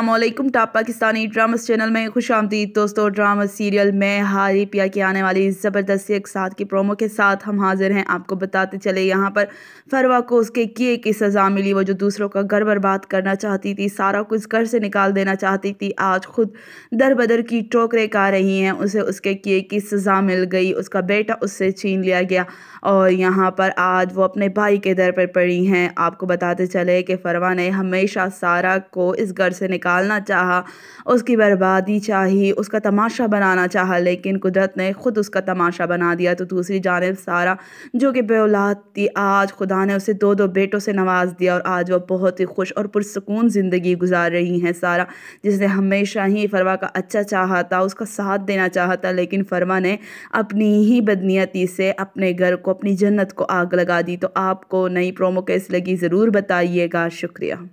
अल्लाम top Pakistani drama channel में खुश आमदीद दोस्तों ड्रामा सीरियल में हारी पिया की आने वाली ज़बरदस्त एक साथ की प्रोमो के साथ हम हाजिर हैं आपको बताते चले यहाँ पर फरवा को उसके किए की सज़ा मिली वो जो दूसरों का घर बर्बाद करना चाहती थी सारा कुछ घर से निकाल देना चाहती थी आज खुद दर बदर की टोकरें का रही हैं उसे उसके किए की सज़ा मिल गई उसका बेटा उससे छीन लिया गया और यहाँ पर आज वो अपने भाई के दर पर पड़ी हैं आपको बताते चले कि फरवा ने हमेशा सारा को इस घर से निकालना चाहा उसकी बर्बादी चाही उसका तमाशा बनाना चाहा लेकिन कुदरत ने ख़ुद उसका तमाशा बना दिया तो दूसरी जानब सारा जो कि बेौलाद थी आज खुदा ने उसे दो दो बेटों से नवाज दिया और आज वह बहुत ही खुश और पुरसकून ज़िंदगी गुजार रही हैं सारा जिसने हमेशा ही फरमा का अच्छा चाहा था उसका साथ देना चाहा था लेकिन फरमा ने अपनी ही बदनीयती से अपने घर को अपनी जन्नत को आग लगा दी तो आपको नई प्रोमो कैसी लगी ज़रूर बताइएगा शुक्रिया